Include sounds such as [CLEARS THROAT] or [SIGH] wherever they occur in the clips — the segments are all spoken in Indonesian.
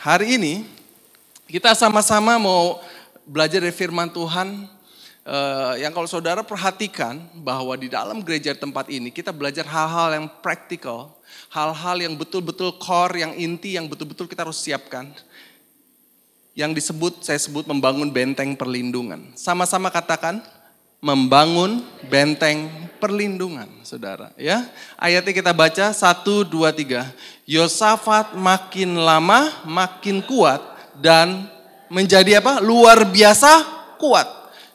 Hari ini kita sama-sama mau belajar dari firman Tuhan eh, yang kalau saudara perhatikan bahwa di dalam gereja tempat ini kita belajar hal-hal yang praktikal, hal-hal yang betul-betul core, yang inti yang betul-betul kita harus siapkan. Yang disebut saya sebut membangun benteng perlindungan. Sama-sama katakan membangun benteng perlindungan, saudara. Ya, ayatnya kita baca satu, dua, tiga. Yosafat makin lama makin kuat dan menjadi apa? Luar biasa kuat.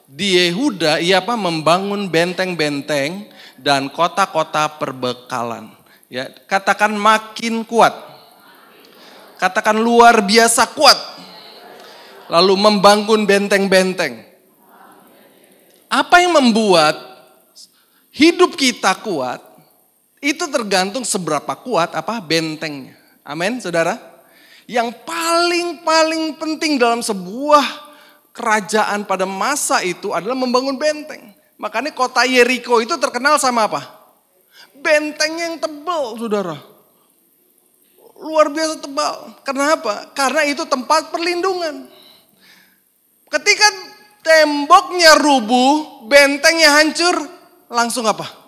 Di Yehuda ia apa membangun benteng-benteng dan kota-kota perbekalan. Ya, katakan makin kuat. Katakan luar biasa kuat. Lalu membangun benteng-benteng. Apa yang membuat hidup kita kuat? Itu tergantung seberapa kuat apa bentengnya. Amin, saudara. Yang paling-paling penting dalam sebuah kerajaan pada masa itu adalah membangun benteng. Makanya kota Yeriko itu terkenal sama apa? Benteng yang tebal, saudara. Luar biasa tebal. Kenapa? Karena itu tempat perlindungan. Ketika temboknya rubuh, bentengnya hancur, langsung apa?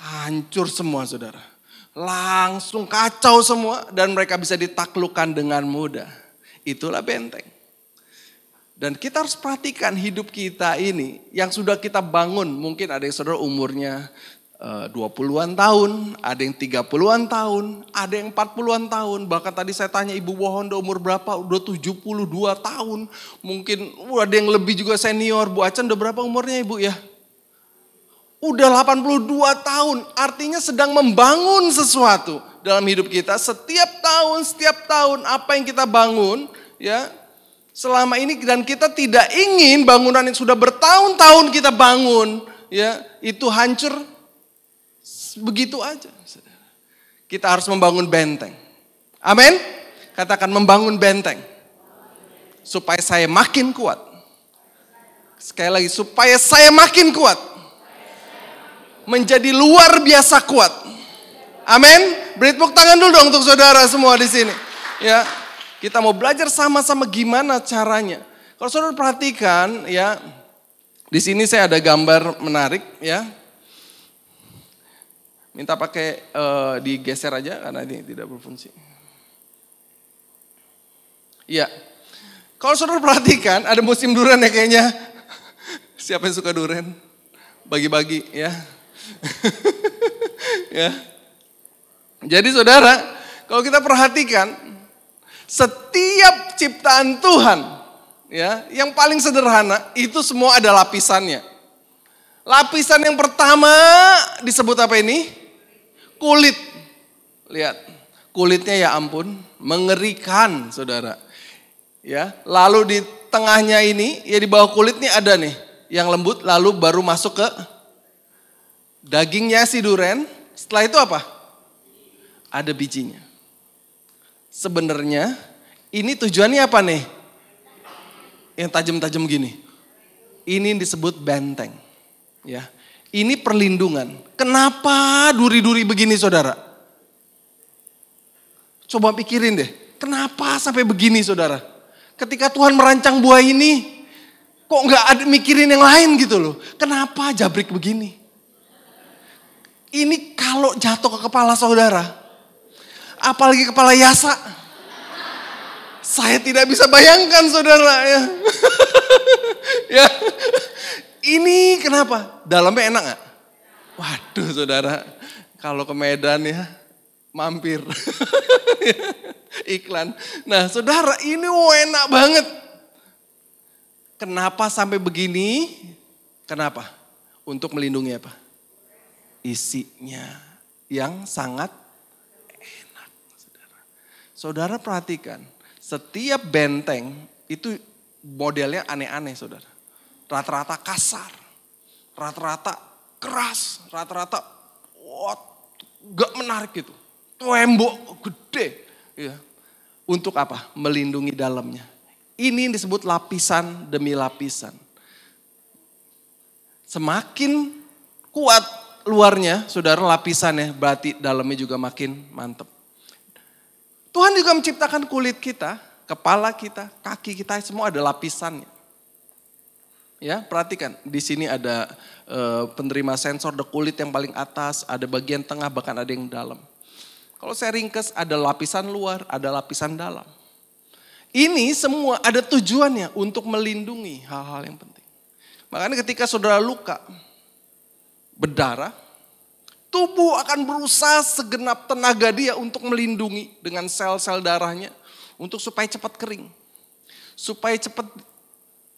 hancur semua saudara. Langsung kacau semua dan mereka bisa ditaklukkan dengan mudah. Itulah benteng. Dan kita harus perhatikan hidup kita ini yang sudah kita bangun. Mungkin ada yang saudara umurnya 20-an eh, tahun, ada yang 30-an tahun, ada yang 40-an tahun. Bahkan tadi saya tanya Ibu Wohondo umur berapa? Udah 72 tahun. Mungkin uh, ada yang lebih juga senior. Bu Acan udah berapa umurnya Ibu ya? Udah 82 tahun, artinya sedang membangun sesuatu dalam hidup kita. Setiap tahun, setiap tahun apa yang kita bangun, ya selama ini dan kita tidak ingin bangunan yang sudah bertahun-tahun kita bangun, ya itu hancur begitu aja. Kita harus membangun benteng. Amin. Katakan membangun benteng. Supaya saya makin kuat. Sekali lagi, supaya saya makin kuat menjadi luar biasa kuat. Amin. Beri tepuk tangan dulu dong untuk saudara semua di sini. Ya. Kita mau belajar sama-sama gimana caranya. Kalau saudara perhatikan ya, di sini saya ada gambar menarik ya. Minta pakai uh, digeser aja karena ini tidak berfungsi. Iya. Kalau saudara perhatikan ada musim durian ya kayaknya. [LAUGHS] Siapa yang suka durian? Bagi-bagi ya. [LAUGHS] ya. Jadi saudara, kalau kita perhatikan setiap ciptaan Tuhan ya, yang paling sederhana itu semua ada lapisannya. Lapisan yang pertama disebut apa ini? Kulit. Lihat, kulitnya ya ampun, mengerikan saudara. Ya, lalu di tengahnya ini, ya di bawah kulitnya ada nih yang lembut, lalu baru masuk ke dagingnya si duren, setelah itu apa? Ada bijinya. Sebenarnya ini tujuannya apa nih? Yang tajam-tajam gini. Ini disebut benteng. Ya. Ini perlindungan. Kenapa duri-duri begini saudara? Coba pikirin deh. Kenapa sampai begini saudara? Ketika Tuhan merancang buah ini, kok nggak ada mikirin yang lain gitu loh. Kenapa jabrik begini? Ini kalau jatuh ke kepala saudara, apalagi kepala Yasa, saya tidak bisa bayangkan saudara ya. [LAUGHS] ya. Ini kenapa? Dalamnya enak gak? Waduh saudara, kalau ke Medan ya, mampir. [LAUGHS] Iklan. Nah saudara ini enak banget. Kenapa sampai begini? Kenapa? Untuk melindungi apa? isinya yang sangat enak. Saudara, saudara perhatikan, setiap benteng itu modelnya aneh-aneh saudara. Rata-rata kasar, rata-rata keras, rata-rata what, gak menarik gitu. Tembok gede. Ya. Untuk apa? Melindungi dalamnya. Ini disebut lapisan demi lapisan. Semakin kuat luarnya, saudara lapisannya, berarti dalamnya juga makin mantep. Tuhan juga menciptakan kulit kita, kepala kita, kaki kita, semua ada lapisannya. Ya, perhatikan, di sini ada e, eh, penerima sensor, ada kulit yang paling atas, ada bagian tengah, bahkan ada yang dalam. Kalau saya ringkes, ada lapisan luar, ada lapisan dalam. Ini semua ada tujuannya untuk melindungi hal-hal yang penting. Makanya ketika saudara luka, berdarah, tubuh akan berusaha segenap tenaga dia untuk melindungi dengan sel-sel darahnya untuk supaya cepat kering. Supaya cepat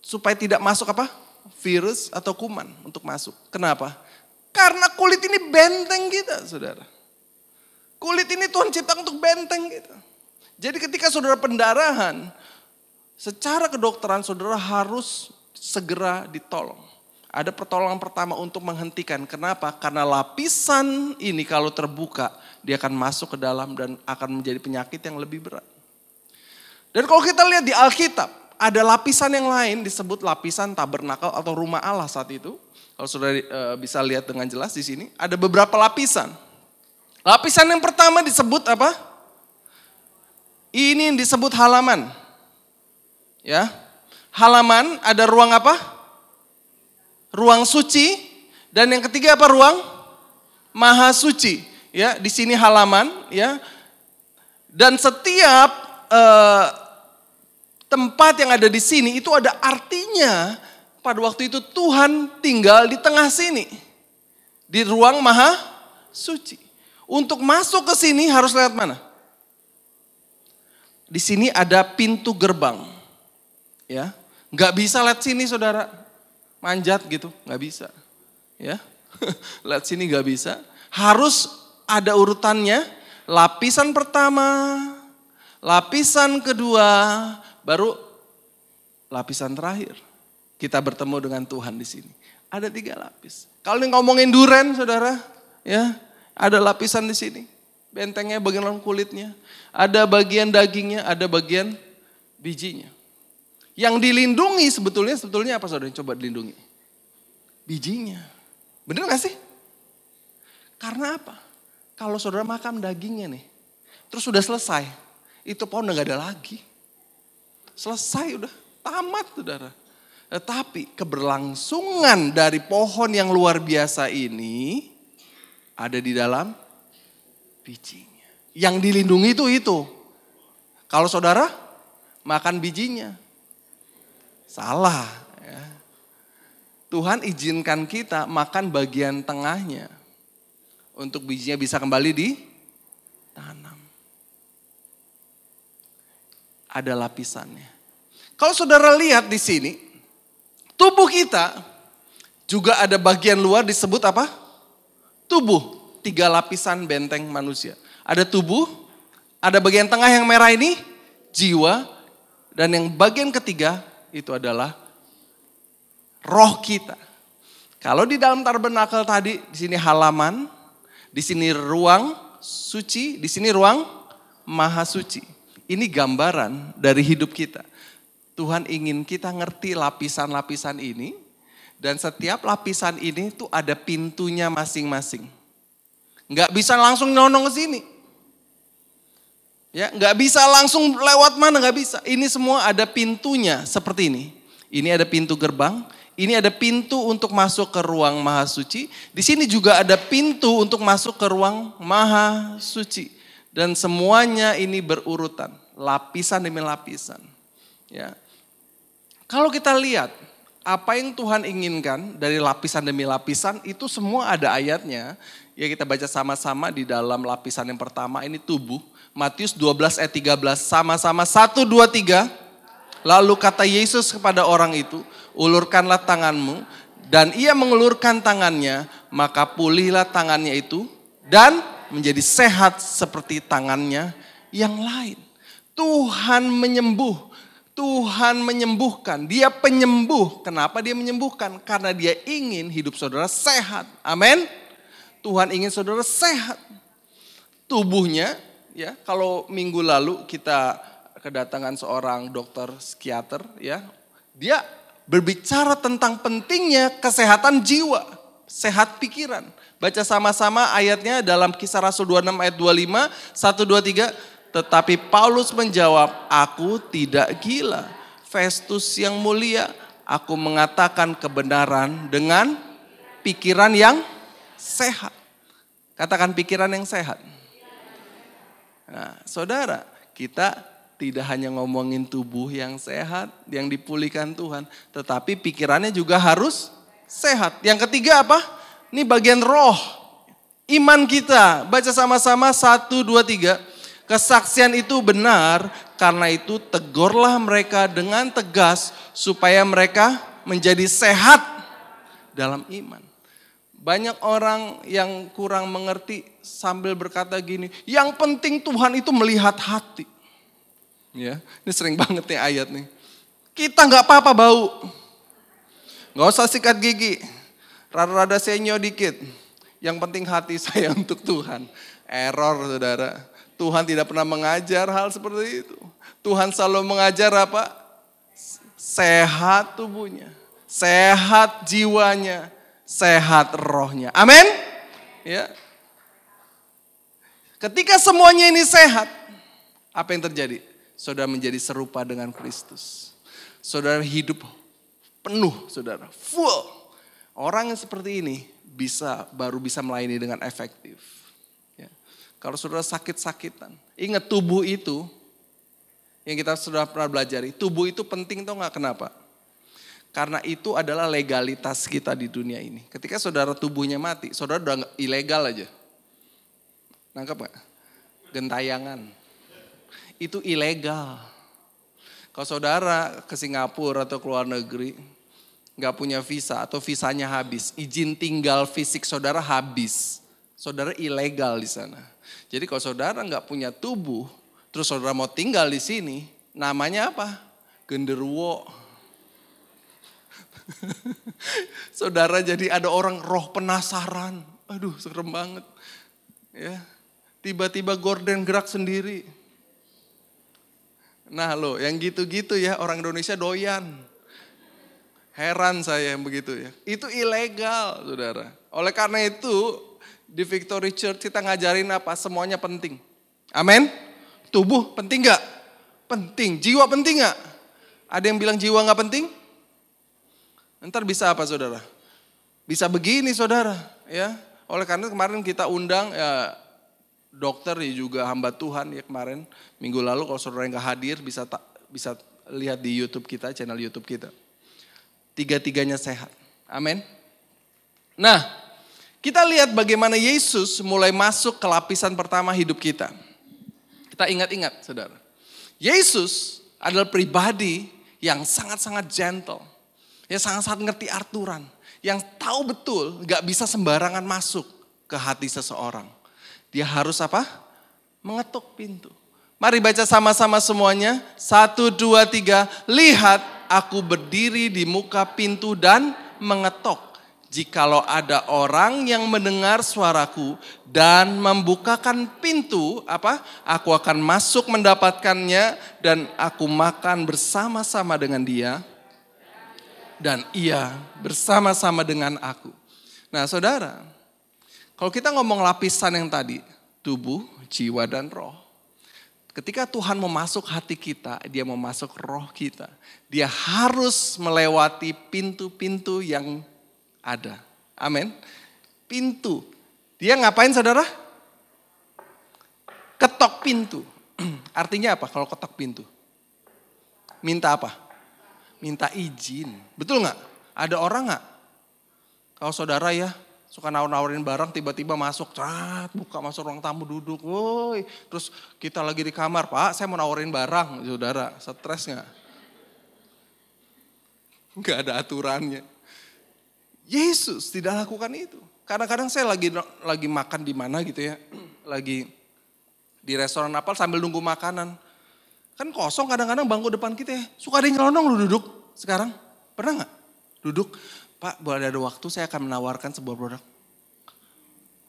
supaya tidak masuk apa? virus atau kuman untuk masuk. Kenapa? Karena kulit ini benteng kita, Saudara. Kulit ini Tuhan ciptakan untuk benteng kita. Jadi ketika saudara pendarahan, secara kedokteran saudara harus segera ditolong ada pertolongan pertama untuk menghentikan. Kenapa? Karena lapisan ini kalau terbuka, dia akan masuk ke dalam dan akan menjadi penyakit yang lebih berat. Dan kalau kita lihat di Alkitab, ada lapisan yang lain disebut lapisan tabernakel atau rumah Allah saat itu. Kalau sudah eh, bisa lihat dengan jelas di sini, ada beberapa lapisan. Lapisan yang pertama disebut apa? Ini disebut halaman. Ya. Halaman ada ruang apa? ruang suci, dan yang ketiga apa ruang maha suci. Ya, di sini halaman ya. Dan setiap eh, tempat yang ada di sini itu ada artinya pada waktu itu Tuhan tinggal di tengah sini. Di ruang maha suci. Untuk masuk ke sini harus lewat mana? Di sini ada pintu gerbang. Ya, nggak bisa lihat sini saudara manjat gitu, nggak bisa. Ya, [LAUGHS] lihat sini nggak bisa. Harus ada urutannya, lapisan pertama, lapisan kedua, baru lapisan terakhir. Kita bertemu dengan Tuhan di sini. Ada tiga lapis. Kalau yang ngomongin duren, saudara, ya ada lapisan di sini. Bentengnya bagian dalam kulitnya, ada bagian dagingnya, ada bagian bijinya. Yang dilindungi sebetulnya sebetulnya apa saudara? Coba dilindungi. Bijinya. Bener gak sih? Karena apa? Kalau saudara makan dagingnya nih, terus sudah selesai, itu pohon udah gak ada lagi. Selesai udah, tamat saudara. Tetapi eh, keberlangsungan dari pohon yang luar biasa ini ada di dalam bijinya. Yang dilindungi itu itu. Kalau saudara makan bijinya, Salah. Ya. Tuhan izinkan kita makan bagian tengahnya untuk bijinya bisa kembali di tanam. Ada lapisannya. Kalau saudara lihat di sini, tubuh kita juga ada bagian luar disebut apa? Tubuh, tiga lapisan benteng manusia. Ada tubuh, ada bagian tengah yang merah ini, jiwa, dan yang bagian ketiga itu adalah roh kita. Kalau di dalam tabernakel tadi, di sini halaman, di sini ruang suci, di sini ruang maha suci. Ini gambaran dari hidup kita. Tuhan ingin kita ngerti lapisan-lapisan ini dan setiap lapisan ini tuh ada pintunya masing-masing. Nggak bisa langsung nonong ke sini. Ya, nggak bisa langsung lewat mana nggak bisa. Ini semua ada pintunya seperti ini. Ini ada pintu gerbang, ini ada pintu untuk masuk ke ruang maha suci. Di sini juga ada pintu untuk masuk ke ruang maha suci. Dan semuanya ini berurutan, lapisan demi lapisan. Ya. Kalau kita lihat apa yang Tuhan inginkan dari lapisan demi lapisan itu semua ada ayatnya. Ya kita baca sama-sama di dalam lapisan yang pertama ini tubuh Matius 12 ayat 13 sama-sama 1 2 3. Lalu kata Yesus kepada orang itu, "Ulurkanlah tanganmu." Dan ia mengulurkan tangannya, maka pulihlah tangannya itu dan menjadi sehat seperti tangannya yang lain. Tuhan menyembuh. Tuhan menyembuhkan. Dia penyembuh. Kenapa dia menyembuhkan? Karena dia ingin hidup saudara sehat. Amin. Tuhan ingin saudara sehat. Tubuhnya ya. Kalau minggu lalu kita kedatangan seorang dokter psikiater ya, dia berbicara tentang pentingnya kesehatan jiwa, sehat pikiran. Baca sama-sama ayatnya dalam kisah Rasul 26 ayat 25, 1, 2, 3. Tetapi Paulus menjawab, aku tidak gila. Festus yang mulia, aku mengatakan kebenaran dengan pikiran yang sehat. Katakan pikiran yang sehat. Nah, saudara, kita tidak hanya ngomongin tubuh yang sehat, yang dipulihkan Tuhan, tetapi pikirannya juga harus sehat. Yang ketiga apa? Ini bagian roh, iman kita. Baca sama-sama, satu, dua, tiga. Kesaksian itu benar, karena itu tegurlah mereka dengan tegas supaya mereka menjadi sehat dalam iman. Banyak orang yang kurang mengerti sambil berkata gini, yang penting Tuhan itu melihat hati. Ya, ini sering banget nih ayat nih. Kita nggak apa-apa bau, nggak usah sikat gigi, rada-rada senyo dikit. Yang penting hati [LAUGHS] saya untuk Tuhan. Error saudara. Tuhan tidak pernah mengajar hal seperti itu. Tuhan selalu mengajar apa? Sehat tubuhnya, sehat jiwanya, sehat rohnya. Amin. Ya. Ketika semuanya ini sehat, apa yang terjadi? Saudara menjadi serupa dengan Kristus. Saudara hidup penuh, saudara full. Orang yang seperti ini bisa baru bisa melayani dengan efektif. Ya. Kalau saudara sakit-sakitan, ingat tubuh itu yang kita sudah pernah belajar, tubuh itu penting tau nggak kenapa? Karena itu adalah legalitas kita di dunia ini. Ketika saudara tubuhnya mati, saudara udah ilegal aja. Nangkap gak? Gentayangan. Itu ilegal. Kalau saudara ke Singapura atau ke luar negeri, nggak punya visa atau visanya habis, izin tinggal fisik saudara habis, saudara ilegal di sana. Jadi kalau saudara nggak punya tubuh, terus saudara mau tinggal di sini, namanya apa? Genderuwo [LAUGHS] Saudara jadi ada orang roh penasaran. Aduh serem banget. Ya. Tiba-tiba gorden gerak sendiri. Nah lo yang gitu-gitu ya orang Indonesia doyan. Heran saya yang begitu ya. Itu ilegal saudara. Oleh karena itu di Victory Church kita ngajarin apa? Semuanya penting. Amin? Tubuh penting gak? Penting. Jiwa penting gak? Ada yang bilang jiwa gak penting? Ntar bisa apa saudara? Bisa begini saudara, ya. Oleh karena kemarin kita undang ya, dokter ya juga hamba Tuhan ya kemarin minggu lalu kalau saudara yang nggak hadir bisa tak, bisa lihat di YouTube kita, channel YouTube kita. Tiga-tiganya sehat. Amin. Nah, kita lihat bagaimana Yesus mulai masuk ke lapisan pertama hidup kita. Kita ingat-ingat, saudara. Yesus adalah pribadi yang sangat-sangat gentle yang sangat-sangat ngerti aturan, yang tahu betul gak bisa sembarangan masuk ke hati seseorang. Dia harus apa? Mengetuk pintu. Mari baca sama-sama semuanya. Satu, dua, tiga. Lihat aku berdiri di muka pintu dan mengetok jikalau ada orang yang mendengar suaraku dan membukakan pintu, apa? Aku akan masuk mendapatkannya dan aku makan bersama-sama dengan dia dan ia bersama-sama dengan aku. Nah saudara, kalau kita ngomong lapisan yang tadi, tubuh, jiwa, dan roh. Ketika Tuhan memasuk hati kita, dia memasuk roh kita. Dia harus melewati pintu-pintu yang ada. Amin. Pintu. Dia ngapain saudara? Ketok pintu. [CLEARS THROAT] Artinya apa kalau ketok pintu? Minta apa? minta izin. Betul nggak? Ada orang nggak? Kalau saudara ya suka nawar-nawarin barang tiba-tiba masuk, cerat, buka masuk ruang tamu duduk, woi. Terus kita lagi di kamar, Pak, saya mau nawarin barang, saudara, stres nggak? Nggak ada aturannya. Yesus tidak lakukan itu. Kadang-kadang saya lagi lagi makan di mana gitu ya, [CLEARS THROAT] lagi di restoran apa sambil nunggu makanan Kan kosong kadang-kadang bangku depan kita ya. Suka ada yang nyelonong lu duduk sekarang. Pernah nggak? Duduk. Pak, boleh ada waktu saya akan menawarkan sebuah produk.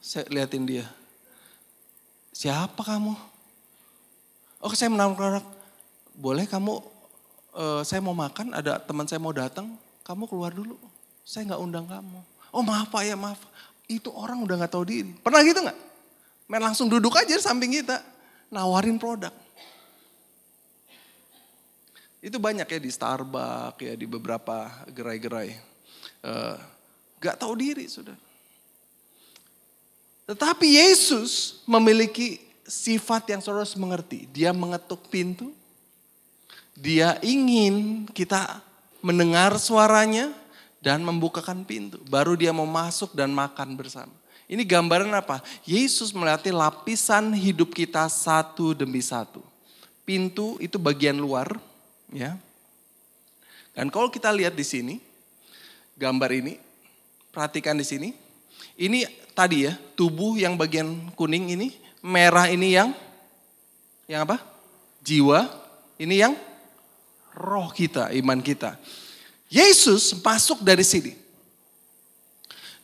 Saya liatin dia. Siapa kamu? Oke, oh, saya menawarkan produk. Boleh kamu, uh, saya mau makan, ada teman saya mau datang. Kamu keluar dulu. Saya gak undang kamu. Oh maaf pak ya maaf. Itu orang udah gak tahu diri. Pernah gitu gak? Main langsung duduk aja samping kita. Nawarin produk itu banyak ya di Starbucks, ya di beberapa gerai-gerai. Uh, gak tahu diri, sudah Tetapi Yesus memiliki sifat yang saudara mengerti. Dia mengetuk pintu. Dia ingin kita mendengar suaranya dan membukakan pintu. Baru dia mau masuk dan makan bersama. Ini gambaran apa? Yesus melihat lapisan hidup kita satu demi satu. Pintu itu bagian luar, Ya. Dan kalau kita lihat di sini, gambar ini, perhatikan di sini. Ini tadi ya, tubuh yang bagian kuning ini, merah ini yang yang apa? Jiwa, ini yang roh kita, iman kita. Yesus masuk dari sini.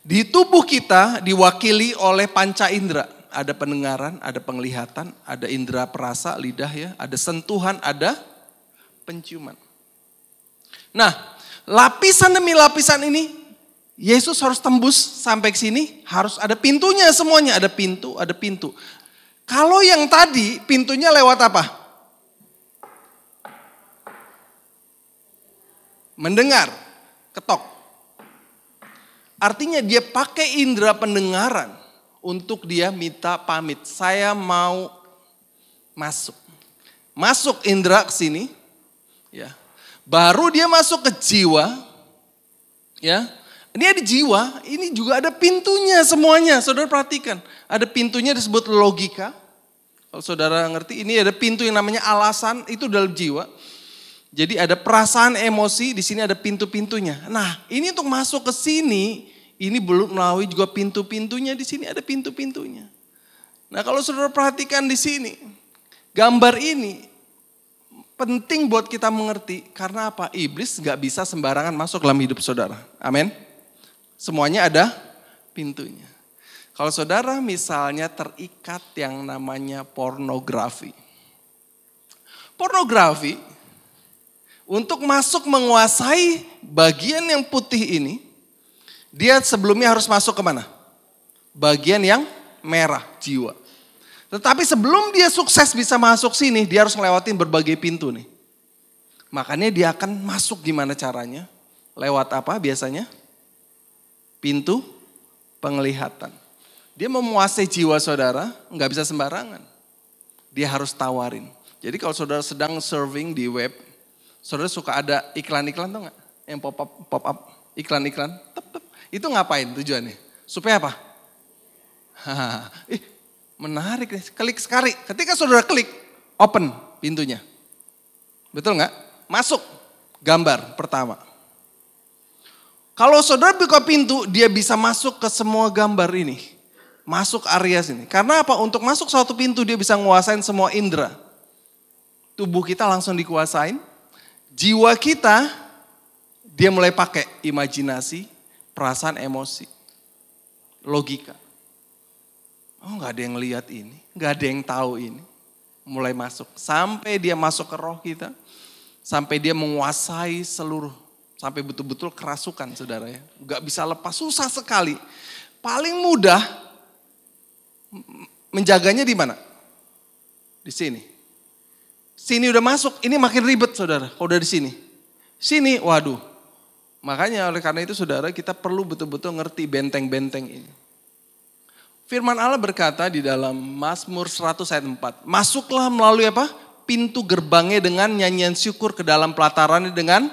Di tubuh kita diwakili oleh panca indera. Ada pendengaran, ada penglihatan, ada indera perasa, lidah ya, ada sentuhan, ada penciuman. Nah, lapisan demi lapisan ini Yesus harus tembus sampai ke sini, harus ada pintunya semuanya, ada pintu, ada pintu. Kalau yang tadi pintunya lewat apa? Mendengar, ketok. Artinya dia pakai indera pendengaran untuk dia minta pamit. Saya mau masuk. Masuk indera ke sini, Ya. Baru dia masuk ke jiwa, ya. Ini ada jiwa, ini juga ada pintunya semuanya. Saudara perhatikan, ada pintunya disebut logika. Kalau saudara ngerti, ini ada pintu yang namanya alasan, itu dalam jiwa. Jadi ada perasaan emosi, di sini ada pintu-pintunya. Nah, ini untuk masuk ke sini, ini belum melalui juga pintu-pintunya, di sini ada pintu-pintunya. Nah, kalau saudara perhatikan di sini, gambar ini Penting buat kita mengerti karena apa? Iblis nggak bisa sembarangan masuk dalam hidup saudara. Amin. Semuanya ada pintunya. Kalau saudara misalnya terikat yang namanya pornografi. Pornografi untuk masuk menguasai bagian yang putih ini, dia sebelumnya harus masuk kemana? Bagian yang merah jiwa. Tetapi sebelum dia sukses bisa masuk sini, dia harus ngelewatin berbagai pintu nih. Makanya dia akan masuk gimana caranya? Lewat apa biasanya? Pintu penglihatan. Dia menguasai jiwa saudara, nggak bisa sembarangan. Dia harus tawarin. Jadi kalau saudara sedang serving di web, saudara suka ada iklan-iklan tuh nggak? Yang pop up, pop up, iklan-iklan, tep, tep. Itu ngapain tujuannya? Supaya apa? [LAUGHS] Ih, Menarik deh, klik sekali. Ketika saudara klik, open pintunya. Betul nggak? Masuk gambar pertama. Kalau saudara buka pintu, dia bisa masuk ke semua gambar ini. Masuk area sini. Karena apa? Untuk masuk satu pintu, dia bisa nguasain semua indera. Tubuh kita langsung dikuasain. Jiwa kita, dia mulai pakai imajinasi, perasaan emosi, logika. Oh gak ada yang lihat ini, gak ada yang tahu ini. Mulai masuk, sampai dia masuk ke roh kita, sampai dia menguasai seluruh, sampai betul-betul kerasukan saudara ya. Gak bisa lepas, susah sekali. Paling mudah menjaganya di mana? Di sini. Sini udah masuk, ini makin ribet saudara, kalau udah di sini. Sini, waduh. Makanya oleh karena itu saudara kita perlu betul-betul ngerti benteng-benteng ini. Firman Allah berkata di dalam Mazmur 100 ayat 4, masuklah melalui apa? Pintu gerbangnya dengan nyanyian syukur ke dalam pelatarannya dengan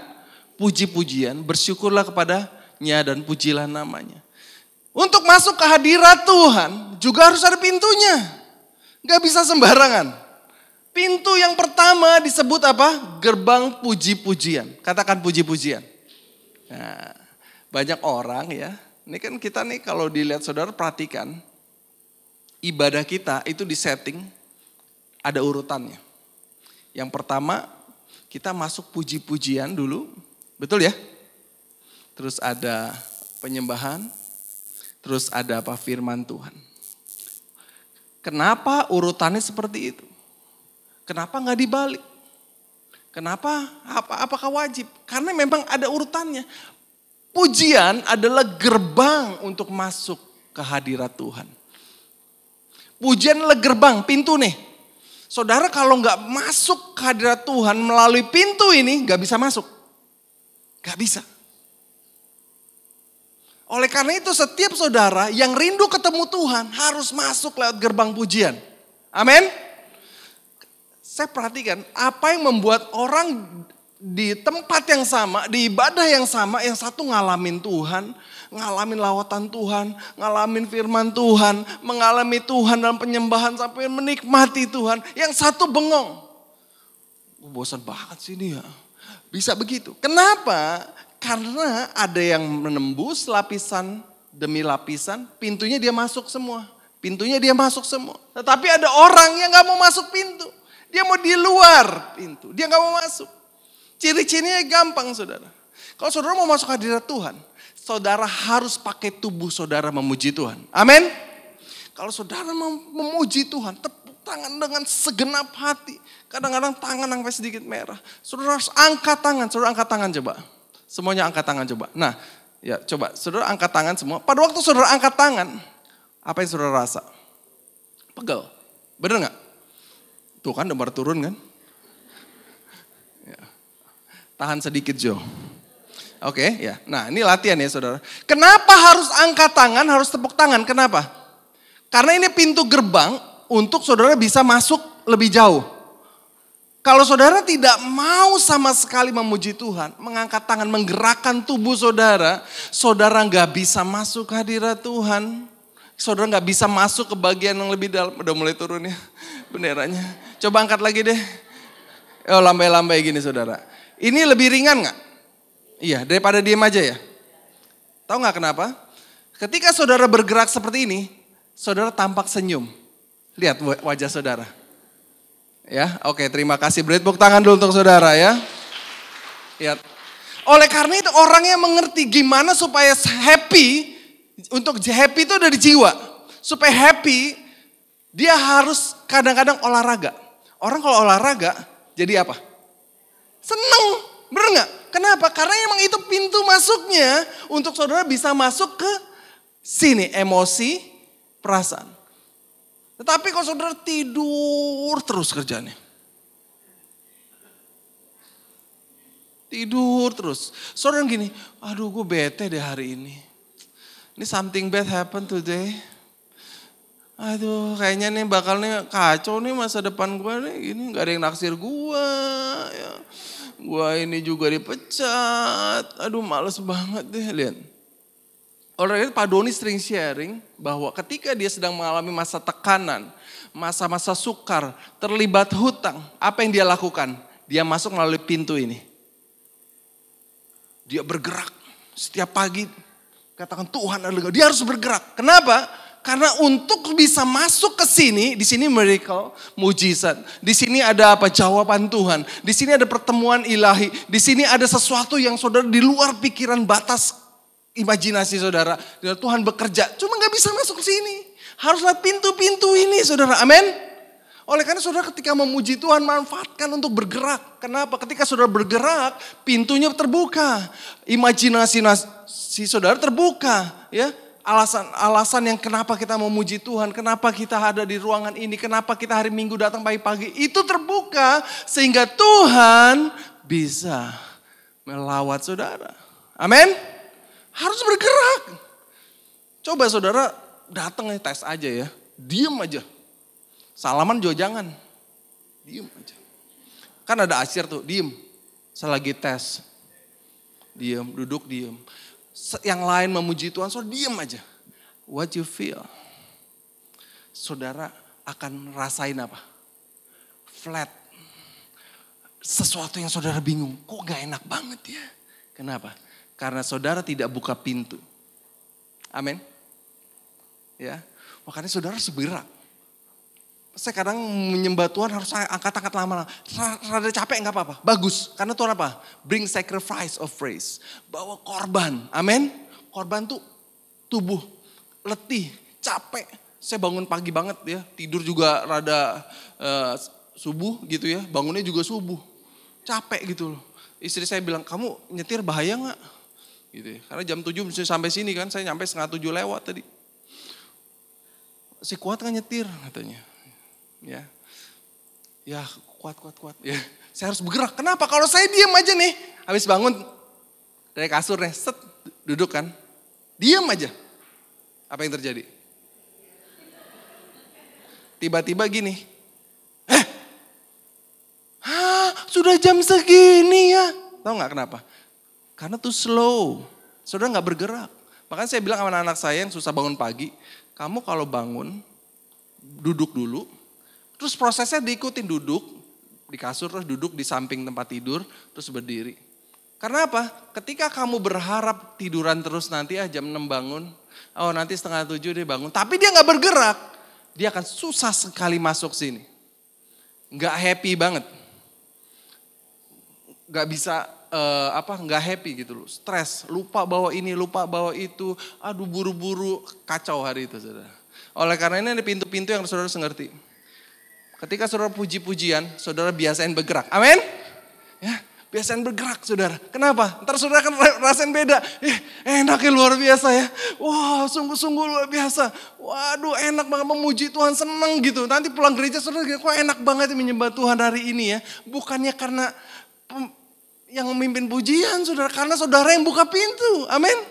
puji-pujian, bersyukurlah kepadanya dan pujilah namanya. Untuk masuk ke hadirat Tuhan juga harus ada pintunya. Gak bisa sembarangan. Pintu yang pertama disebut apa? Gerbang puji-pujian. Katakan puji-pujian. Nah, banyak orang ya, ini kan kita nih kalau dilihat saudara perhatikan, ibadah kita itu di setting ada urutannya. Yang pertama kita masuk puji-pujian dulu, betul ya? Terus ada penyembahan, terus ada apa firman Tuhan. Kenapa urutannya seperti itu? Kenapa nggak dibalik? Kenapa? Apa, apakah wajib? Karena memang ada urutannya. Pujian adalah gerbang untuk masuk ke hadirat Tuhan. Pujian adalah gerbang, pintu nih. Saudara kalau nggak masuk kehadiran Tuhan melalui pintu ini nggak bisa masuk. nggak bisa. Oleh karena itu setiap saudara yang rindu ketemu Tuhan harus masuk lewat gerbang pujian. Amin. Saya perhatikan apa yang membuat orang di tempat yang sama, di ibadah yang sama, yang satu ngalamin Tuhan, ngalamin lawatan Tuhan, ngalamin firman Tuhan, mengalami Tuhan dalam penyembahan sampai menikmati Tuhan. Yang satu bengong. Oh, bosan banget sih dia. Ya. Bisa begitu. Kenapa? Karena ada yang menembus lapisan demi lapisan, pintunya dia masuk semua. Pintunya dia masuk semua. Tetapi ada orang yang gak mau masuk pintu. Dia mau di luar pintu. Dia gak mau masuk. Ciri-cirinya gampang saudara. Kalau saudara mau masuk hadirat Tuhan, saudara harus pakai tubuh saudara memuji Tuhan. Amin. Kalau saudara mem memuji Tuhan, tepuk tangan dengan segenap hati. Kadang-kadang tangan sampai sedikit merah. Saudara harus angkat tangan, saudara angkat tangan coba. Semuanya angkat tangan coba. Nah, ya coba saudara angkat tangan semua. Pada waktu saudara angkat tangan, apa yang saudara rasa? Pegel. Benar nggak? Tuh kan demar turun kan? Ya. Tahan sedikit Jo. Oke, okay, ya. Nah, ini latihan ya saudara. Kenapa harus angkat tangan, harus tepuk tangan? Kenapa? Karena ini pintu gerbang untuk saudara bisa masuk lebih jauh. Kalau saudara tidak mau sama sekali memuji Tuhan, mengangkat tangan, menggerakkan tubuh saudara, saudara nggak bisa masuk hadirat Tuhan. Saudara nggak bisa masuk ke bagian yang lebih dalam. Udah mulai turun ya [LAUGHS] benderanya. Coba angkat lagi deh. Oh, lambai-lambai gini saudara. Ini lebih ringan nggak? Iya, daripada diem aja ya. Tahu nggak kenapa? Ketika saudara bergerak seperti ini, saudara tampak senyum. Lihat wajah saudara. Ya, oke terima kasih. Beri tepuk tangan dulu untuk saudara ya. Ya. Oleh karena itu orangnya mengerti gimana supaya happy, untuk happy itu dari jiwa. Supaya happy, dia harus kadang-kadang olahraga. Orang kalau olahraga, jadi apa? Seneng. Benar nggak? Kenapa? Karena emang itu pintu masuknya untuk saudara bisa masuk ke sini emosi, perasaan. Tetapi kalau saudara tidur terus kerjanya. Tidur terus. Saudara gini, aduh gue bete deh hari ini. Ini something bad happen today. Aduh, kayaknya nih bakal nih kacau nih masa depan gue nih. Ini gak ada yang naksir gue. Ya Wah ini juga dipecat. Aduh males banget deh lihat. Orang itu Pak Doni sering sharing bahwa ketika dia sedang mengalami masa tekanan, masa-masa sukar, terlibat hutang, apa yang dia lakukan? Dia masuk melalui pintu ini. Dia bergerak setiap pagi. Katakan Tuhan adalah Dia harus bergerak. Kenapa? Karena untuk bisa masuk ke sini, di sini miracle, mujizat. Di sini ada apa? Jawaban Tuhan. Di sini ada pertemuan ilahi. Di sini ada sesuatu yang saudara di luar pikiran batas imajinasi saudara. Tuhan bekerja, cuma nggak bisa masuk ke sini. Haruslah pintu-pintu ini saudara, amin. Oleh karena saudara ketika memuji Tuhan manfaatkan untuk bergerak. Kenapa? Ketika saudara bergerak, pintunya terbuka. Imajinasi si saudara terbuka, ya alasan-alasan yang kenapa kita memuji Tuhan, kenapa kita ada di ruangan ini, kenapa kita hari Minggu datang pagi-pagi, itu terbuka sehingga Tuhan bisa melawat saudara. Amin. Harus bergerak. Coba saudara datang tes aja ya. Diem aja. Salaman juga jangan. Diem aja. Kan ada asir tuh, diem. Selagi tes. Diem, duduk diem yang lain memuji Tuhan, saudara diam aja. What you feel. Saudara akan rasain apa? Flat. Sesuatu yang saudara bingung, kok gak enak banget ya? Kenapa? Karena saudara tidak buka pintu. Amin. Ya, makanya saudara segera saya kadang menyembah Tuhan harus angkat-angkat lama. lama Rada capek nggak apa-apa. Bagus. Karena Tuhan apa? Bring sacrifice of praise. Bawa korban. Amin. Korban tuh tubuh letih, capek. Saya bangun pagi banget ya. Tidur juga rada uh, subuh gitu ya. Bangunnya juga subuh. Capek gitu loh. Istri saya bilang, kamu nyetir bahaya nggak? Gitu ya. Karena jam 7 mesti sampai sini kan. Saya nyampe setengah 7 lewat tadi. Si kuat kan nyetir katanya Ya, ya kuat kuat kuat. Ya, saya harus bergerak. Kenapa? Kalau saya diam aja nih, habis bangun dari kasur nih, set duduk kan, diam aja. Apa yang terjadi? Tiba-tiba gini, eh, ah sudah jam segini ya. Tahu nggak kenapa? Karena tuh slow, saudara nggak bergerak. Makanya saya bilang sama anak-anak saya yang susah bangun pagi, kamu kalau bangun, duduk dulu, Terus prosesnya diikutin duduk di kasur, terus duduk di samping tempat tidur, terus berdiri. Karena apa? Ketika kamu berharap tiduran terus nanti ah jam 6 bangun, oh nanti setengah 7 dia bangun, tapi dia nggak bergerak, dia akan susah sekali masuk sini. Nggak happy banget. Nggak bisa uh, apa nggak happy gitu loh, stres, lupa bawa ini, lupa bawa itu, aduh buru-buru kacau hari itu saudara. Oleh karena ini ada pintu-pintu yang saudara harus ngerti Ketika saudara puji-pujian, saudara biasain bergerak. Amin? Ya, biasain bergerak saudara. Kenapa? Ntar saudara akan rasain beda. Eh, enak ya luar biasa ya. Wah, sungguh-sungguh luar biasa. Waduh, enak banget memuji Tuhan, seneng gitu. Nanti pulang gereja saudara, kok enak banget ya menyembah Tuhan hari ini ya. Bukannya karena yang memimpin pujian saudara, karena saudara yang buka pintu. Amin?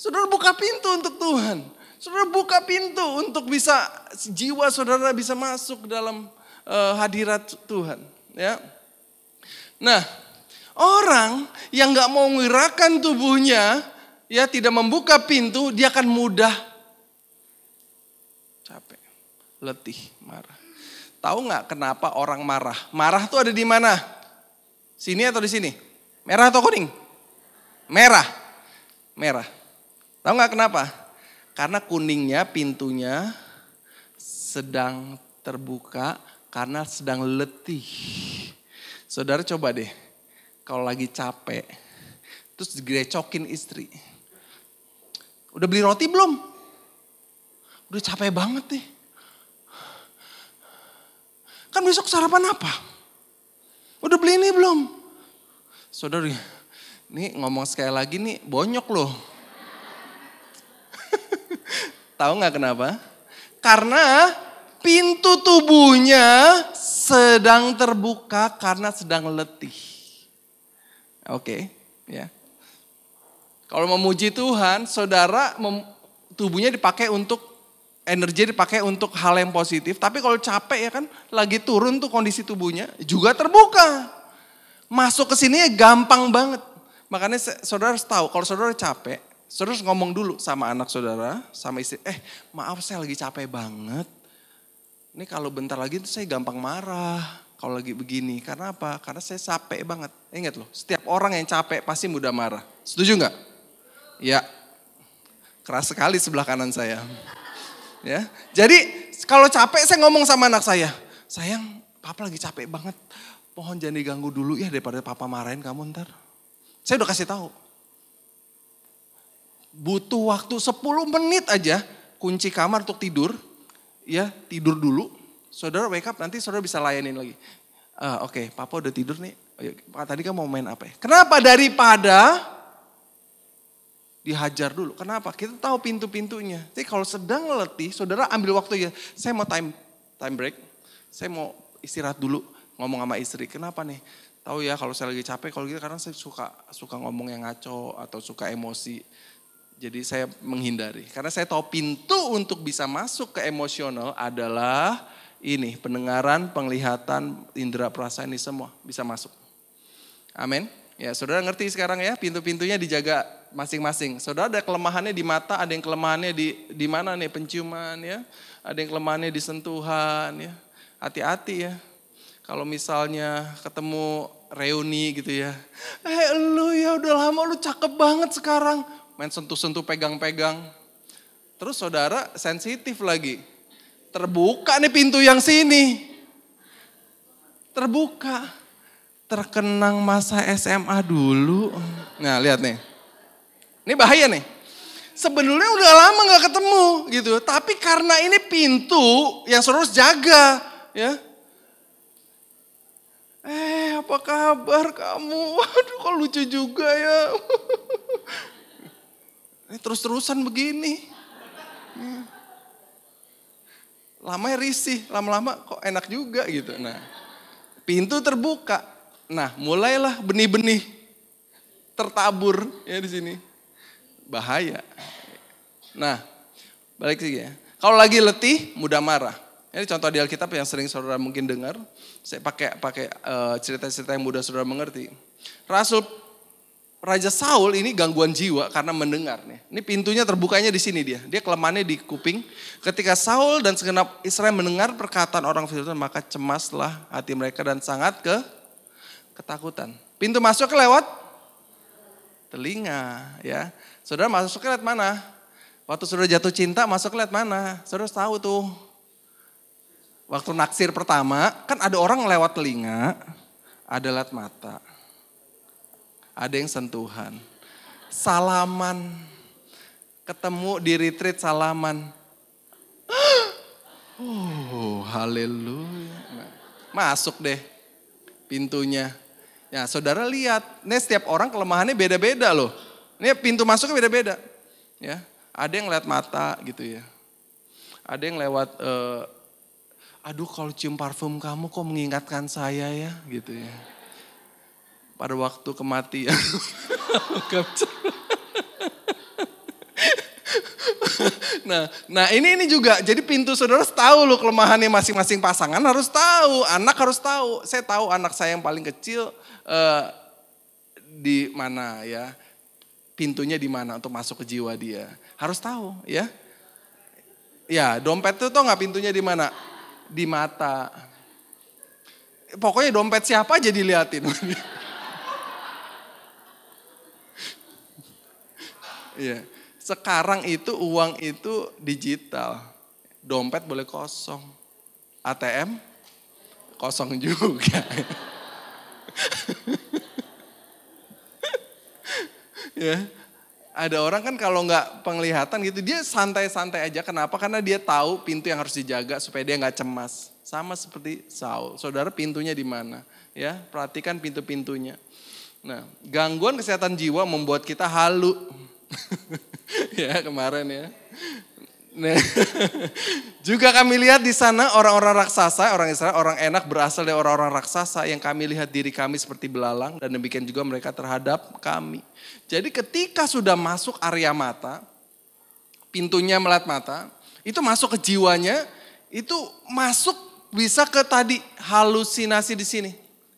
Saudara buka pintu untuk Tuhan. Saudara buka pintu untuk bisa jiwa saudara bisa masuk dalam uh, hadirat Tuhan. Ya. Nah, orang yang nggak mau menggerakkan tubuhnya, ya tidak membuka pintu, dia akan mudah capek, letih, marah. Tahu nggak kenapa orang marah? Marah tuh ada di mana? Sini atau di sini? Merah atau kuning? Merah. Merah. Tahu nggak kenapa? Karena kuningnya pintunya sedang terbuka karena sedang letih. Saudara coba deh, kalau lagi capek, terus digrecokin istri. Udah beli roti belum? Udah capek banget nih. Kan besok sarapan apa? Udah beli ini belum? Saudara, ini ngomong sekali lagi nih bonyok loh. [LAUGHS] Tahu nggak kenapa? Karena pintu tubuhnya sedang terbuka karena sedang letih. Oke, okay, ya. Kalau memuji Tuhan, saudara mem, tubuhnya dipakai untuk energi dipakai untuk hal yang positif. Tapi kalau capek ya kan, lagi turun tuh kondisi tubuhnya juga terbuka. Masuk ke sini gampang banget. Makanya saudara harus tahu kalau saudara capek, Terus ngomong dulu sama anak saudara, sama istri, eh maaf saya lagi capek banget. Ini kalau bentar lagi itu saya gampang marah kalau lagi begini. Karena apa? Karena saya capek banget. Ingat loh, setiap orang yang capek pasti mudah marah. Setuju nggak? Ya, keras sekali sebelah kanan saya. Ya, jadi kalau capek saya ngomong sama anak saya, sayang, papa lagi capek banget. Pohon jangan diganggu dulu ya daripada papa marahin kamu ntar. Saya udah kasih tahu butuh waktu 10 menit aja kunci kamar untuk tidur, ya tidur dulu. Saudara wake up nanti saudara bisa layanin lagi. Uh, Oke, okay, papa udah tidur nih. Oh, Ayo, iya, tadi kan mau main apa ya? Kenapa daripada dihajar dulu? Kenapa? Kita tahu pintu-pintunya. Jadi kalau sedang letih, saudara ambil waktu ya. Saya mau time time break. Saya mau istirahat dulu. Ngomong sama istri. Kenapa nih? Tahu ya kalau saya lagi capek, kalau gitu karena saya suka suka ngomong yang ngaco atau suka emosi jadi saya menghindari. Karena saya tahu pintu untuk bisa masuk ke emosional adalah ini. Pendengaran, penglihatan, indera perasaan ini semua bisa masuk. Amin. Ya saudara ngerti sekarang ya pintu-pintunya dijaga masing-masing. Saudara ada kelemahannya di mata, ada yang kelemahannya di di mana nih penciuman ya, ada yang kelemahannya di sentuhan ya. Hati-hati ya. Kalau misalnya ketemu reuni gitu ya. Eh lu ya udah lama lu cakep banget sekarang main sentuh-sentuh pegang-pegang. Terus saudara sensitif lagi. Terbuka nih pintu yang sini. Terbuka. Terkenang masa SMA dulu. Nah lihat nih. Ini bahaya nih. Sebenarnya udah lama gak ketemu gitu. Tapi karena ini pintu yang harus jaga. Ya, Eh, apa kabar kamu? [LAUGHS] Aduh, kok lucu juga ya. [LAUGHS] Ini terus-terusan begini. lama ya risih, lama-lama kok enak juga gitu. Nah, pintu terbuka. Nah, mulailah benih-benih tertabur ya di sini. Bahaya. Nah, balik lagi ya. Kalau lagi letih, mudah marah. Ini contoh di Alkitab yang sering saudara mungkin dengar. Saya pakai pakai eh, cerita-cerita yang mudah saudara mengerti. Rasul Raja Saul ini gangguan jiwa karena mendengar nih. Ini pintunya terbukanya di sini dia. Dia kelemahannya di kuping. Ketika Saul dan segenap Israel mendengar perkataan orang Filistin maka cemaslah hati mereka dan sangat ke ketakutan. Pintu masuk lewat telinga ya. Saudara masuk ke lewat mana? Waktu saudara jatuh cinta masuk ke lewat mana? Saudara tahu tuh. Waktu naksir pertama kan ada orang lewat telinga, ada lewat mata ada yang sentuhan. Salaman, ketemu di retreat salaman. [GASPS] Oh, haleluya. masuk deh pintunya. Ya, saudara lihat, ini setiap orang kelemahannya beda-beda loh. Ini pintu masuknya beda-beda. Ya, ada yang lihat mata gitu ya. Ada yang lewat uh, aduh kalau cium parfum kamu kok mengingatkan saya ya gitu ya pada waktu kematian. [LAUGHS] nah, nah ini ini juga. Jadi pintu saudara harus tahu loh kelemahannya masing-masing pasangan harus tahu, anak harus tahu. Saya tahu anak saya yang paling kecil uh, di mana ya, pintunya di mana untuk masuk ke jiwa dia. Harus tahu ya. Ya dompet tuh tau nggak pintunya di mana? Di mata. Pokoknya dompet siapa aja diliatin. [LAUGHS] Iya. Sekarang itu uang itu digital. Dompet boleh kosong. ATM kosong juga. [LAUGHS] ya. Ada orang kan kalau nggak penglihatan gitu, dia santai-santai aja. Kenapa? Karena dia tahu pintu yang harus dijaga supaya dia nggak cemas. Sama seperti Saul. Saudara pintunya di mana? Ya, perhatikan pintu-pintunya. Nah, gangguan kesehatan jiwa membuat kita halu. [LAUGHS] ya kemarin ya. Nah, [LAUGHS] juga kami lihat di sana orang-orang raksasa, orang Israel, orang enak berasal dari orang-orang raksasa yang kami lihat diri kami seperti belalang dan demikian juga mereka terhadap kami. Jadi ketika sudah masuk area mata, pintunya melat mata, itu masuk ke jiwanya, itu masuk bisa ke tadi halusinasi di sini.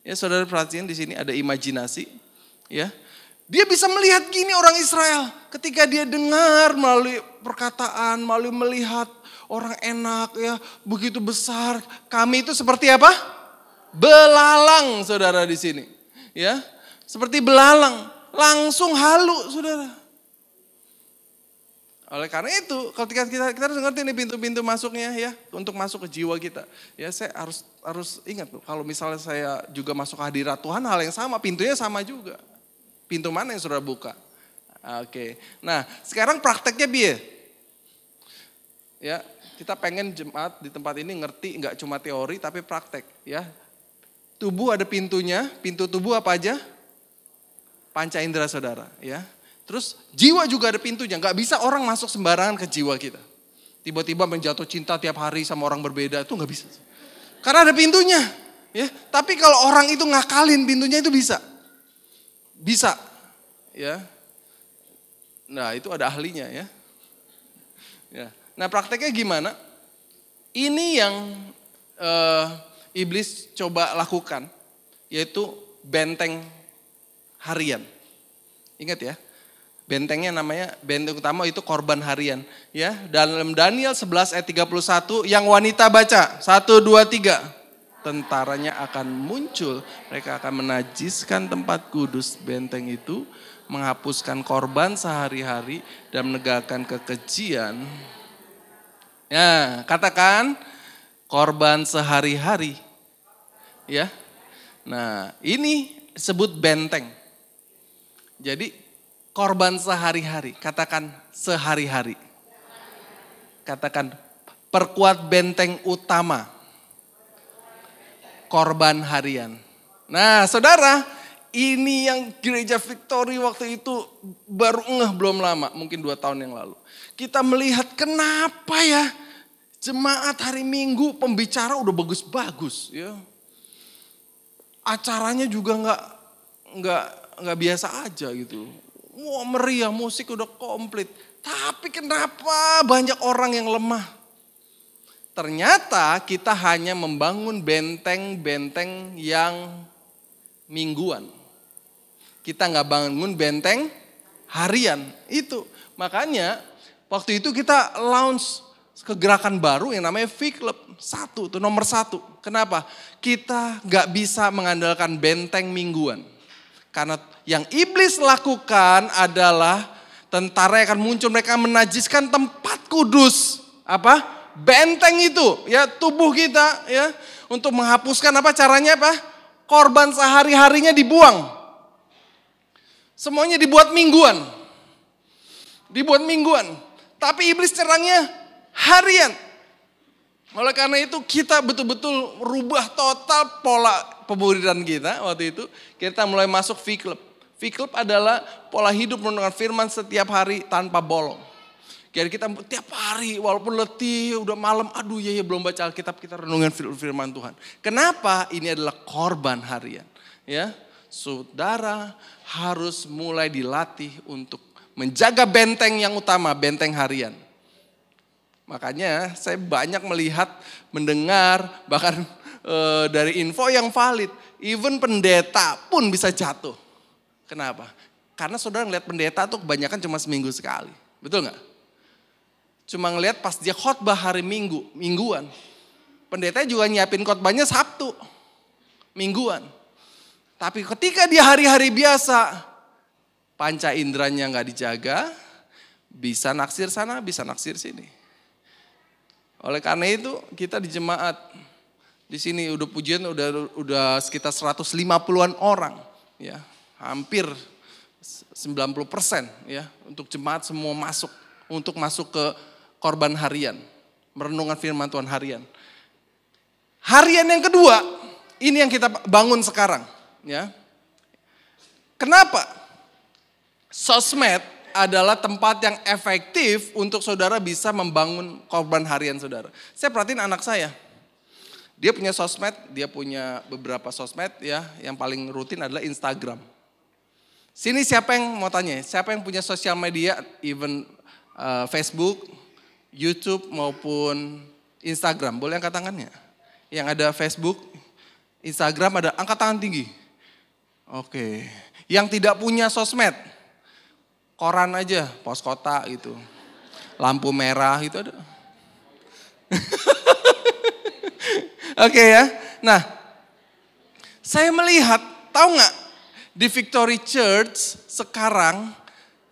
Ya saudara perhatiin di sini ada imajinasi, ya dia bisa melihat gini orang Israel ketika dia dengar melalui perkataan, melalui melihat orang enak ya, begitu besar. Kami itu seperti apa? Belalang saudara di sini. Ya, seperti belalang, langsung halu saudara. Oleh karena itu, kalau kita kita harus ngerti ini pintu-pintu masuknya ya untuk masuk ke jiwa kita. Ya saya harus harus ingat tuh kalau misalnya saya juga masuk hadirat Tuhan hal yang sama, pintunya sama juga. Pintu mana yang saudara buka? Ah, oke. Nah, sekarang prakteknya biar. Ya, kita pengen jemaat di tempat ini ngerti nggak cuma teori tapi praktek, ya. Tubuh ada pintunya, pintu tubuh apa aja? Panca indera saudara, ya. Terus jiwa juga ada pintunya, nggak bisa orang masuk sembarangan ke jiwa kita. Tiba-tiba menjatuh cinta tiap hari sama orang berbeda itu nggak bisa. Karena ada pintunya, ya. Tapi kalau orang itu ngakalin pintunya itu bisa bisa ya. Nah, itu ada ahlinya ya. Ya. Nah, prakteknya gimana? Ini yang uh, iblis coba lakukan yaitu benteng harian. Ingat ya, bentengnya namanya benteng utama itu korban harian ya. Dalam Daniel 11 ayat 31 yang wanita baca 1 2 3 tentaranya akan muncul, mereka akan menajiskan tempat kudus benteng itu, menghapuskan korban sehari-hari dan menegakkan kekejian. Ya, katakan korban sehari-hari. Ya. Nah, ini sebut benteng. Jadi korban sehari-hari, katakan sehari-hari. Katakan perkuat benteng utama korban harian. Nah, saudara, ini yang gereja Victory waktu itu baru ngeh belum lama, mungkin dua tahun yang lalu. Kita melihat kenapa ya jemaat hari Minggu pembicara udah bagus-bagus, ya. Acaranya juga nggak nggak nggak biasa aja gitu. Wah meriah, musik udah komplit. Tapi kenapa banyak orang yang lemah? Ternyata kita hanya membangun benteng-benteng yang mingguan. Kita nggak bangun benteng harian. Itu makanya waktu itu kita launch kegerakan baru yang namanya V Club satu itu nomor satu. Kenapa? Kita nggak bisa mengandalkan benteng mingguan. Karena yang iblis lakukan adalah tentara yang akan muncul mereka menajiskan tempat kudus. Apa? Benteng itu ya tubuh kita ya untuk menghapuskan apa caranya apa? Korban sehari-harinya dibuang. Semuanya dibuat mingguan. Dibuat mingguan. Tapi iblis cerangnya harian. Oleh karena itu kita betul-betul rubah total pola pemuridan kita waktu itu. Kita mulai masuk V Club. V Club adalah pola hidup menurunkan firman setiap hari tanpa bolong. Kayak kita tiap hari walaupun letih, udah malam, aduh ya, ya belum baca Alkitab, kita renungan firman Tuhan. Kenapa? Ini adalah korban harian. Ya, saudara harus mulai dilatih untuk menjaga benteng yang utama, benteng harian. Makanya saya banyak melihat, mendengar, bahkan e, dari info yang valid, even pendeta pun bisa jatuh. Kenapa? Karena saudara ngeliat pendeta tuh kebanyakan cuma seminggu sekali. Betul nggak? Cuma ngelihat pas dia khotbah hari Minggu, mingguan. Pendeta juga nyiapin khotbahnya Sabtu, mingguan. Tapi ketika dia hari-hari biasa, panca indranya nggak dijaga, bisa naksir sana, bisa naksir sini. Oleh karena itu kita di jemaat di sini udah pujian udah udah sekitar 150-an orang ya, hampir 90% ya untuk jemaat semua masuk untuk masuk ke korban harian, merenungkan firman Tuhan harian. Harian yang kedua, ini yang kita bangun sekarang, ya. Kenapa? Sosmed adalah tempat yang efektif untuk saudara bisa membangun korban harian saudara. Saya perhatiin anak saya. Dia punya sosmed, dia punya beberapa sosmed ya, yang paling rutin adalah Instagram. Sini siapa yang mau tanya? Siapa yang punya sosial media, even uh, Facebook, YouTube maupun Instagram. Boleh angkat tangannya? Yang ada Facebook, Instagram ada angkat tangan tinggi. Oke. Yang tidak punya sosmed, koran aja, pos kota gitu. Lampu merah itu ada. [LAUGHS] Oke ya. Nah, saya melihat, tahu nggak di Victory Church sekarang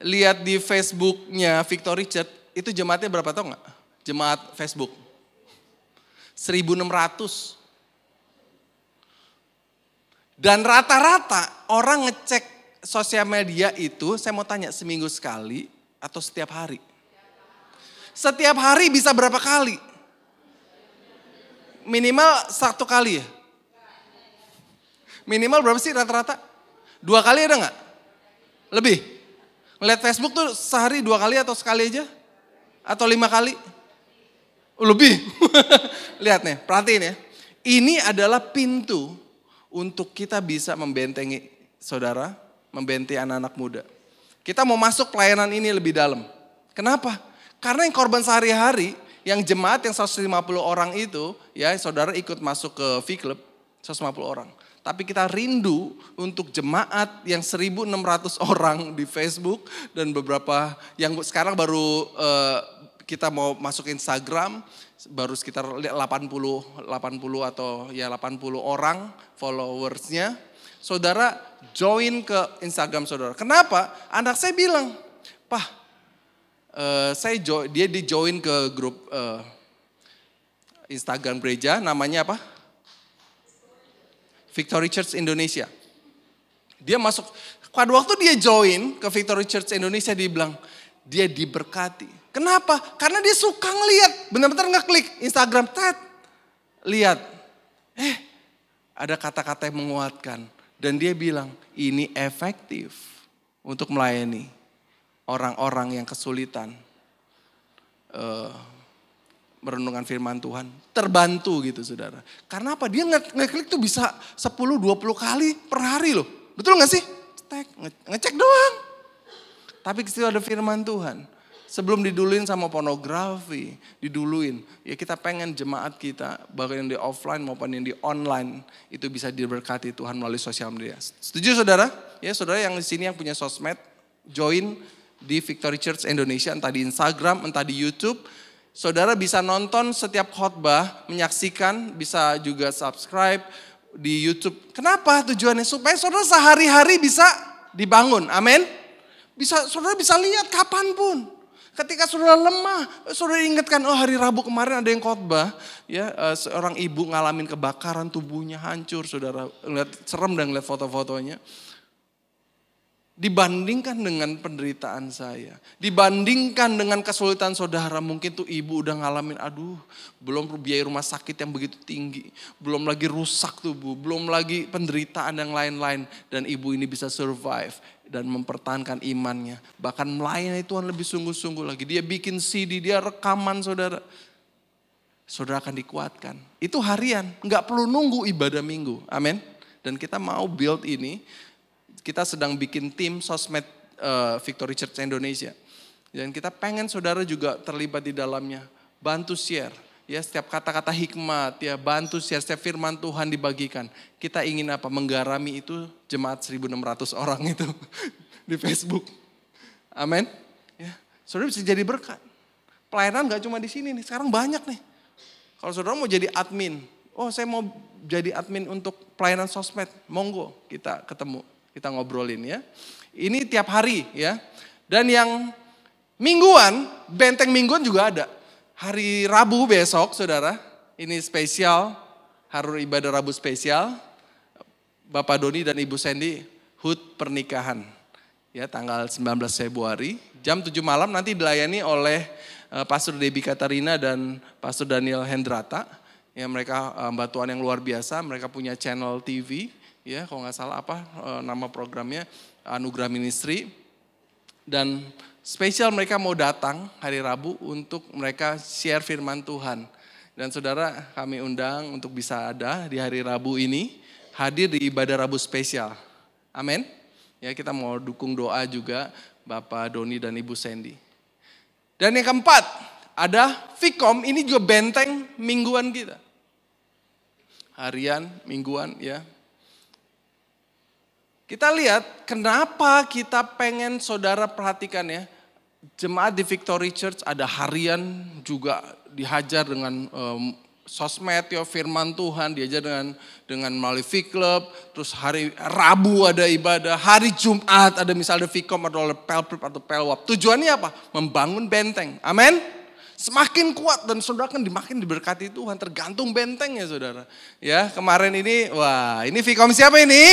lihat di Facebooknya Victory Church itu jemaatnya berapa tau nggak? Jemaat Facebook. 1600. Dan rata-rata orang ngecek sosial media itu, saya mau tanya seminggu sekali atau setiap hari? Setiap hari bisa berapa kali? Minimal satu kali ya? Minimal berapa sih rata-rata? Dua kali ada nggak? Lebih? Ngeliat Facebook tuh sehari dua kali atau sekali aja? Atau lima kali? Lebih. [LAUGHS] Lihat nih, perhatiin ya. Ini adalah pintu untuk kita bisa membentengi saudara, membentengi anak-anak muda. Kita mau masuk pelayanan ini lebih dalam. Kenapa? Karena yang korban sehari-hari, yang jemaat yang 150 orang itu, ya saudara ikut masuk ke V Club, 150 orang tapi kita rindu untuk jemaat yang 1.600 [LAUGHS] orang di Facebook dan beberapa yang sekarang baru uh, kita mau masuk Instagram baru sekitar 80 80 atau ya 80 orang followersnya. Saudara join ke Instagram saudara. Kenapa? Anak saya bilang, "Pak, uh, eh, saya join, dia di join ke grup uh, Instagram gereja namanya apa? Victory Church Indonesia. Dia masuk, pada waktu dia join ke Victory Church Indonesia dia bilang, dia diberkati. Kenapa? Karena dia suka ngeliat, benar-benar ngeklik Instagram, tet, lihat. Eh, ada kata-kata yang menguatkan. Dan dia bilang, ini efektif untuk melayani orang-orang yang kesulitan merenungkan firman Tuhan. Terbantu gitu saudara. Karena apa? Dia ngeklik tuh bisa 10-20 kali per hari loh. Betul gak sih? Tek, ngecek doang. Tapi kecil ada firman Tuhan. Sebelum diduluin sama pornografi, diduluin. Ya kita pengen jemaat kita, bahkan yang di offline maupun yang di online, itu bisa diberkati Tuhan melalui sosial media. Setuju saudara? Ya saudara yang di sini yang punya sosmed, join di Victory Church Indonesia, entah di Instagram, entah di Youtube Saudara bisa nonton setiap khotbah, menyaksikan, bisa juga subscribe di YouTube. Kenapa tujuannya? Supaya saudara sehari-hari bisa dibangun. Amin. Bisa saudara bisa lihat kapan pun, Ketika saudara lemah, saudara ingatkan, oh hari Rabu kemarin ada yang khotbah, ya eh, seorang ibu ngalamin kebakaran tubuhnya hancur, saudara lihat serem dan lihat foto-fotonya dibandingkan dengan penderitaan saya, dibandingkan dengan kesulitan saudara, mungkin tuh ibu udah ngalamin, aduh, belum biaya rumah sakit yang begitu tinggi, belum lagi rusak tubuh, belum lagi penderitaan yang lain-lain, dan ibu ini bisa survive dan mempertahankan imannya, bahkan melayani Tuhan lebih sungguh-sungguh lagi. Dia bikin CD, dia rekaman saudara, saudara akan dikuatkan. Itu harian, nggak perlu nunggu ibadah minggu, amin. Dan kita mau build ini kita sedang bikin tim sosmed uh, eh, Victory Church Indonesia. Dan kita pengen saudara juga terlibat di dalamnya. Bantu share, ya setiap kata-kata hikmat, ya bantu share, setiap firman Tuhan dibagikan. Kita ingin apa? Menggarami itu jemaat 1600 orang itu [LAUGHS] di Facebook. Amin. Ya. Saudara bisa jadi berkat. Pelayanan gak cuma di sini nih, sekarang banyak nih. Kalau saudara mau jadi admin, oh saya mau jadi admin untuk pelayanan sosmed, monggo kita ketemu. Kita ngobrolin ya. Ini tiap hari ya. Dan yang mingguan, benteng mingguan juga ada. Hari Rabu besok saudara, ini spesial, Harun ibadah Rabu spesial. Bapak Doni dan Ibu Sandy, hut pernikahan. Ya, tanggal 19 Februari, jam 7 malam nanti dilayani oleh eh, Pastor Debbie Katarina dan Pastor Daniel Hendrata. Ya, mereka eh, batuan yang luar biasa, mereka punya channel TV ya kalau nggak salah apa eh, nama programnya Anugerah Ministry dan spesial mereka mau datang hari Rabu untuk mereka share firman Tuhan. Dan saudara kami undang untuk bisa ada di hari Rabu ini hadir di ibadah Rabu spesial. Amin. Ya kita mau dukung doa juga Bapak Doni dan Ibu Sandy. Dan yang keempat ada Vicom ini juga benteng mingguan kita. Harian, mingguan ya kita lihat kenapa kita pengen saudara perhatikan ya. Jemaat di Victory Church ada harian juga dihajar dengan um, sosmed ya firman Tuhan diajar dengan dengan melalui Club terus hari Rabu ada ibadah hari Jumat ada misalnya Vicom atau Pelprip atau Pelwap tujuannya apa membangun benteng amen? semakin kuat dan saudara kan dimakin diberkati Tuhan tergantung bentengnya saudara ya kemarin ini wah ini Vicom siapa ini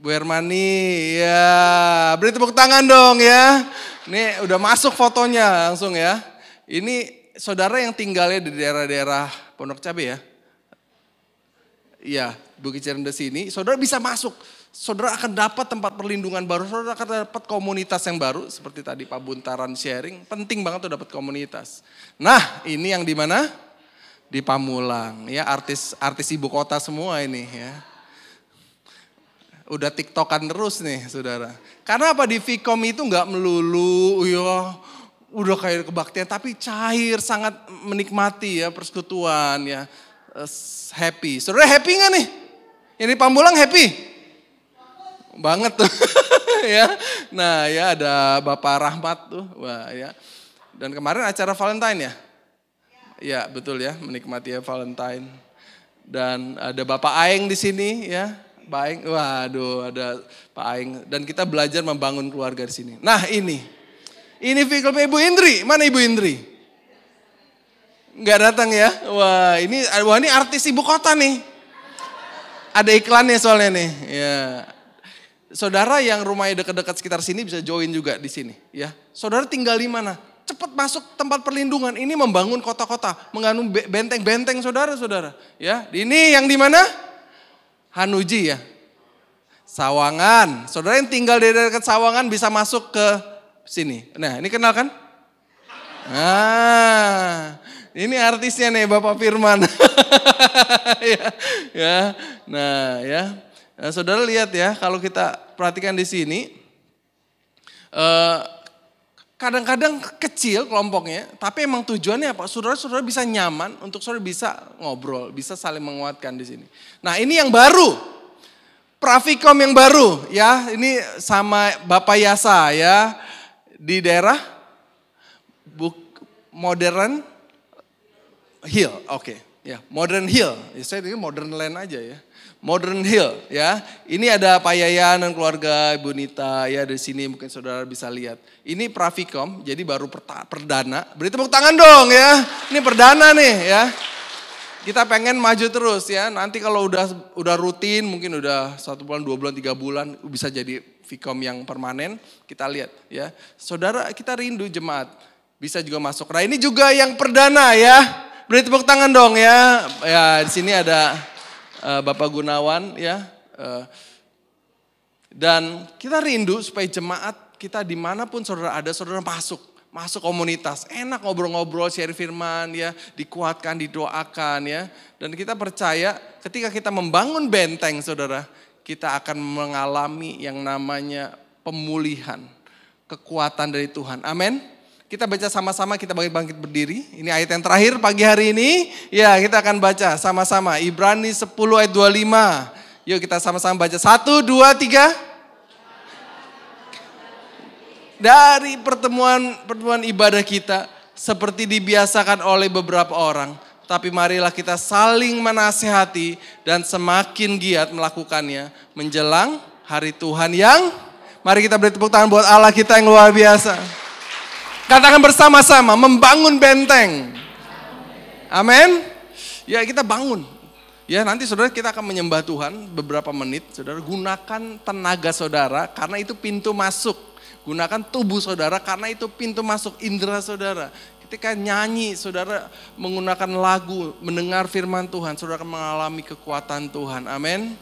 Bu Hermani, ya beri tepuk tangan dong ya. Ini udah masuk fotonya langsung ya. Ini saudara yang tinggalnya di daerah-daerah Pondok Cabe ya. Iya, Bukit Cerdas ini, saudara bisa masuk. Saudara akan dapat tempat perlindungan baru, saudara akan dapat komunitas yang baru seperti tadi Pak Buntaran sharing, penting banget tuh dapat komunitas. Nah, ini yang di mana? Di Pamulang, ya artis artis ibu kota semua ini ya udah tiktokan terus nih saudara. Karena apa di Vicom itu nggak melulu, ya udah kayak kebaktian, tapi cair, sangat menikmati ya persekutuan ya. Happy. Saudara happy nggak nih? Ini Pambulang happy? Banget tuh. [LAUGHS] ya. Nah ya ada Bapak Rahmat tuh. Wah ya. Dan kemarin acara Valentine ya? Ya betul ya, menikmati ya Valentine. Dan ada Bapak Aeng di sini ya Pak Aing. Waduh, ada Pak Aing. Dan kita belajar membangun keluarga di sini. Nah ini, ini film Ibu Indri. Mana Ibu Indri? Gak datang ya? Wah ini, wah ini artis ibu kota nih. Ada iklannya soalnya nih. Ya. Saudara yang rumahnya dekat-dekat sekitar sini bisa join juga di sini. Ya, saudara tinggal di mana? cepat masuk tempat perlindungan. Ini membangun kota-kota, mengandung benteng-benteng saudara-saudara. Ya, ini yang di mana? Hanuji ya. Sawangan. Saudara yang tinggal di dekat Sawangan bisa masuk ke sini. Nah, ini kenal kan? Ah, ini artisnya nih Bapak Firman. [LAUGHS] ya, ya, nah ya. Nah, saudara lihat ya, kalau kita perhatikan di sini, eh kadang-kadang kecil kelompoknya, tapi emang tujuannya apa? Saudara-saudara bisa nyaman untuk saudara bisa ngobrol, bisa saling menguatkan di sini. Nah ini yang baru, Prafikom yang baru ya, ini sama Bapak Yasa ya di daerah Buk Modern Hill, oke okay. ya Modern Hill, ya, saya ini Modern Land aja ya. Modern Hill ya. Ini ada Pak Yayan dan keluarga Ibu Nita ya di sini mungkin saudara bisa lihat. Ini Pravikom jadi baru perdana. Beri tepuk tangan dong ya. Ini perdana nih ya. Kita pengen maju terus ya. Nanti kalau udah udah rutin mungkin udah satu bulan, dua bulan, tiga bulan bisa jadi Vicom yang permanen. Kita lihat ya. Saudara kita rindu jemaat bisa juga masuk. Nah ini juga yang perdana ya. Beri tepuk tangan dong ya. Ya di sini ada Eh, Bapak Gunawan ya. Eh, dan kita rindu supaya jemaat kita dimanapun saudara ada, saudara masuk. Masuk komunitas, enak ngobrol-ngobrol, share firman ya, dikuatkan, didoakan ya. Dan kita percaya ketika kita membangun benteng saudara, kita akan mengalami yang namanya pemulihan, kekuatan dari Tuhan. Amin. Kita baca sama-sama, kita bangkit bangkit berdiri. Ini ayat yang terakhir pagi hari ini. Ya, kita akan baca sama-sama. Ibrani 10 ayat 25. Yuk kita sama-sama baca. Satu, dua, tiga. Dari pertemuan pertemuan ibadah kita, seperti dibiasakan oleh beberapa orang. Tapi marilah kita saling menasehati dan semakin giat melakukannya menjelang hari Tuhan yang... Mari kita beri tepuk tangan buat Allah kita yang luar biasa. Katakan bersama-sama, membangun benteng. Amin. Ya kita bangun. Ya nanti saudara kita akan menyembah Tuhan beberapa menit. Saudara gunakan tenaga saudara karena itu pintu masuk. Gunakan tubuh saudara karena itu pintu masuk indera saudara. Ketika nyanyi saudara menggunakan lagu, mendengar firman Tuhan, saudara akan mengalami kekuatan Tuhan. Amin.